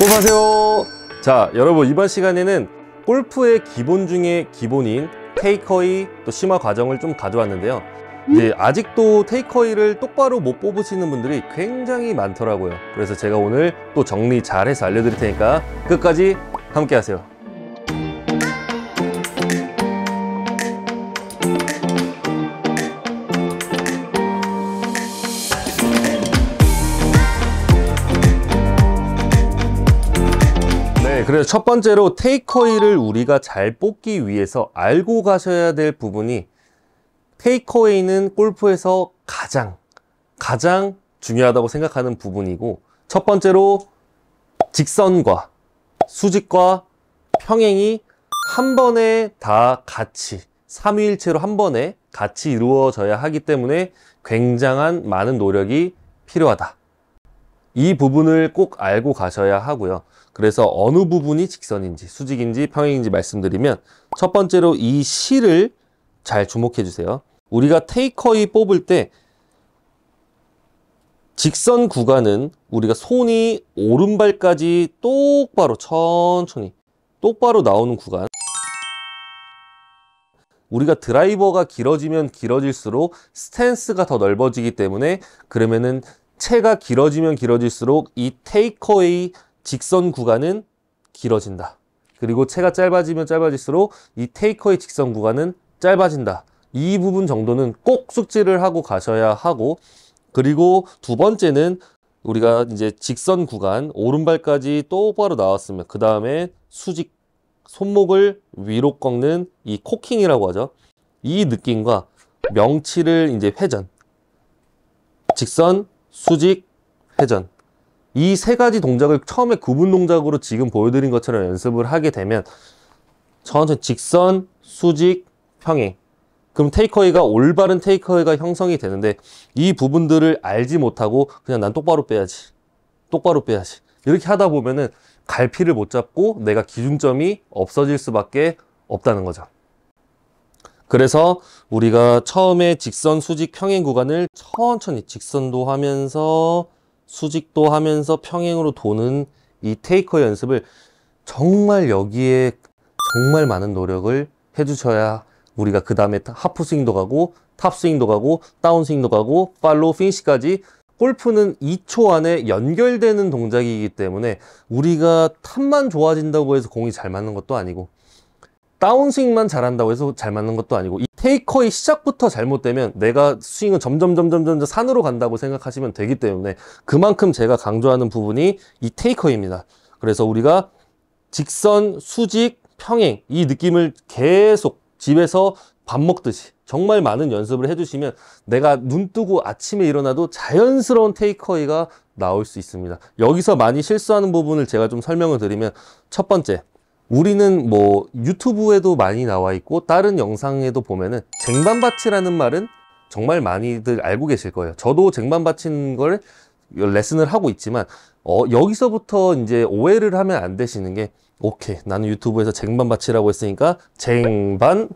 골프하세요! 자 여러분 이번 시간에는 골프의 기본 중에 기본인 테이커이 또 심화 과정을 좀 가져왔는데요 음? 이제 아직도 테이커이를 똑바로 못 뽑으시는 분들이 굉장히 많더라고요 그래서 제가 오늘 또 정리 잘해서 알려드릴 테니까 끝까지 함께 하세요 네, 그래서 첫 번째로 테이커웨이를 우리가 잘 뽑기 위해서 알고 가셔야 될 부분이 테이커웨이는 골프에서 가장 가장 중요하다고 생각하는 부분이고 첫 번째로 직선과 수직과 평행이 한 번에 다 같이 삼위일체로 한 번에 같이 이루어져야 하기 때문에 굉장한 많은 노력이 필요하다 이 부분을 꼭 알고 가셔야 하고요. 그래서 어느 부분이 직선인지 수직인지 평행인지 말씀드리면 첫 번째로 이 실을 잘 주목해 주세요. 우리가 테이커이 뽑을 때 직선 구간은 우리가 손이 오른발까지 똑바로 천천히 똑바로 나오는 구간 우리가 드라이버가 길어지면 길어질수록 스탠스가 더 넓어지기 때문에 그러면은 채가 길어지면 길어질수록 이테이커의 직선 구간은 길어진다. 그리고 채가 짧아지면 짧아질수록 이 테이커의 직선 구간은 짧아진다. 이 부분 정도는 꼭 숙지를 하고 가셔야 하고 그리고 두 번째는 우리가 이제 직선 구간 오른발까지 똑바로 나왔으면 그 다음에 수직 손목을 위로 꺾는 이 코킹이라고 하죠. 이 느낌과 명치를 이제 회전 직선 수직, 회전 이 세 가지 동작을 처음에 구분 동작으로 지금 보여드린 것처럼 연습을 하게 되면 천천히 직선, 수직, 평행 그럼 테이커웨이가 올바른 테이커웨이가 형성이 되는데 이 부분들을 알지 못하고 그냥 난 똑바로 빼야지 똑바로 빼야지 이렇게 하다 보면은 갈피를 못 잡고 내가 기준점이 없어질 수밖에 없다는 거죠 그래서 우리가 처음에 직선 수직 평행 구간을 천천히 직선도 하면서 수직도 하면서 평행으로 도는 이 테이커 연습을 정말 여기에 정말 많은 노력을 해주셔야 우리가 그 다음에 하프 스윙도 가고 탑 스윙도 가고 다운 스윙도 가고 팔로우 피니시까지 골프는 2초 안에 연결되는 동작이기 때문에 우리가 탑만 좋아진다고 해서 공이 잘 맞는 것도 아니고 다운스윙만 잘한다고 해서 잘 맞는 것도 아니고 이 테이커의 시작부터 잘못되면 내가 스윙은 점점 점점 점 산으로 간다고 생각하시면 되기 때문에 그만큼 제가 강조하는 부분이 이 테이커입니다. 그래서 우리가 직선, 수직, 평행 이 느낌을 계속 집에서 밥 먹듯이 정말 많은 연습을 해주시면 내가 눈 뜨고 아침에 일어나도 자연스러운 테이커이가 나올 수 있습니다. 여기서 많이 실수하는 부분을 제가 좀 설명을 드리면 첫 번째, 우리는 뭐 유튜브에도 많이 나와 있고 다른 영상에도 보면은 쟁반밭이라는 말은 정말 많이들 알고 계실 거예요. 저도 쟁반밭인 걸 레슨을 하고 있지만 어, 여기서부터 이제 오해를 하면 안 되시는 게 오케이 나는 유튜브에서 쟁반 받치라고 했으니까 쟁반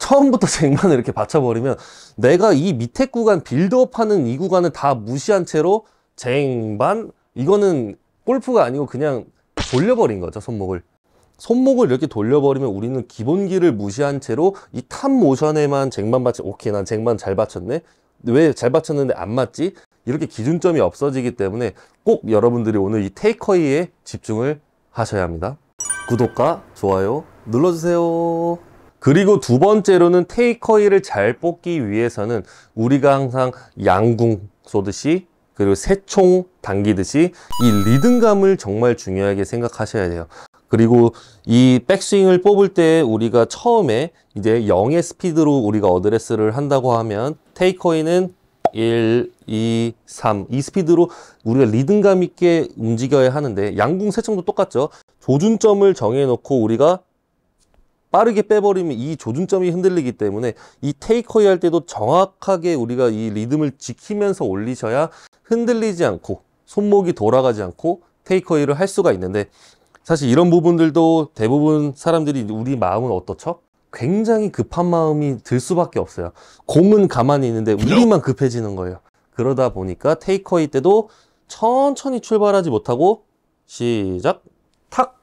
처음부터 쟁반을 이렇게 받쳐버리면 내가 이 밑에 구간 빌드업 하는 이 구간을 다 무시한 채로 쟁반 이거는 골프가 아니고 그냥 돌려버린 거죠 손목을 손목을 이렇게 돌려버리면 우리는 기본기를 무시한 채로 이 탑 모션에만 쟁반 받치 오케이 난 쟁반 잘 받쳤네 왜 잘 받쳤는데 안 맞지? 이렇게 기준점이 없어지기 때문에 꼭 여러분들이 오늘 이테이커이에 집중을 하셔야 합니다 구독과 좋아요 눌러주세요 그리고 두 번째로는 테이커이를잘 뽑기 위해서는 우리가 항상 양궁 쏘듯이 그리고 새총 당기듯이 이 리듬감을 정말 중요하게 생각하셔야 돼요. 그리고 이 백스윙을 뽑을 때 우리가 처음에 이제 0의 스피드로 우리가 어드레스를 한다고 하면 테이커인은 1, 2, 3. 이 스피드로 우리가 리듬감 있게 움직여야 하는데 양궁 세청도 똑같죠. 조준점을 정해놓고 우리가 빠르게 빼버리면 이 조준점이 흔들리기 때문에 이테이커이할 때도 정확하게 우리가 이 리듬을 지키면서 올리셔야 흔들리지 않고 손목이 돌아가지 않고 테이크어웨이를 할 수가 있는데 사실 이런 부분들도 대부분 사람들이 우리 마음은 어떻죠? 굉장히 급한 마음이 들 수밖에 없어요 공은 가만히 있는데 우리만 급해지는 거예요 그러다 보니까 테이크어웨이 때도 천천히 출발하지 못하고 시작 탁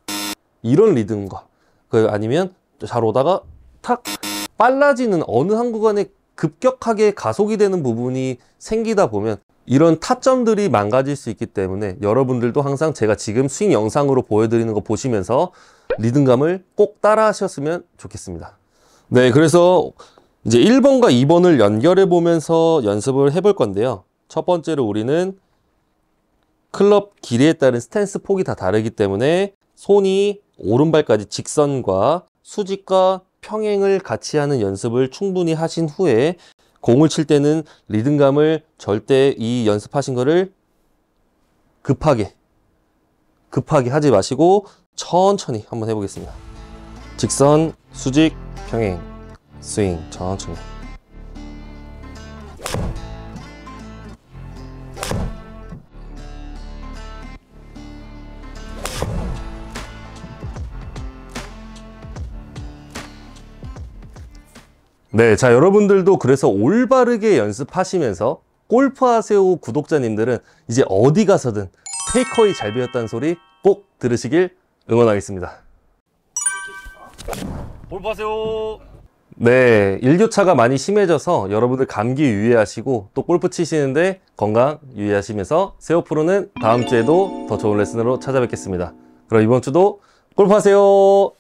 이런 리듬과 그 아니면 잘 오다가 탁 빨라지는 어느 한 구간에 급격하게 가속이 되는 부분이 생기다 보면 이런 타점들이 망가질 수 있기 때문에 여러분들도 항상 제가 지금 스윙 영상으로 보여드리는 거 보시면서 리듬감을 꼭 따라 하셨으면 좋겠습니다. 네, 그래서 이제 1번과 2번을 연결해 보면서 연습을 해 볼 건데요. 첫 번째로 우리는 클럽 길이에 따른 스탠스 폭이 다 다르기 때문에 손이 오른발까지 직선과 수직과 평행을 같이 하는 연습을 충분히 하신 후에 공을 칠 때는 리듬감을 절대 이 연습하신 거를 급하게 급하게 하지 마시고 천천히 한번 해보겠습니다. 직선, 수직, 평행, 스윙 천천히 네, 자 여러분들도 그래서 올바르게 연습하시면서 골프하세요 구독자님들은 이제 어디 가서든 테이커의 잘 배웠다는 소리 꼭 들으시길 응원하겠습니다. 골프하세요. 네, 일교차가 많이 심해져서 여러분들 감기 유의하시고 또 골프 치시는데 건강 유의하시면서 세오프로는 다음 주에도 더 좋은 레슨으로 찾아뵙겠습니다. 그럼 이번 주도 골프하세요.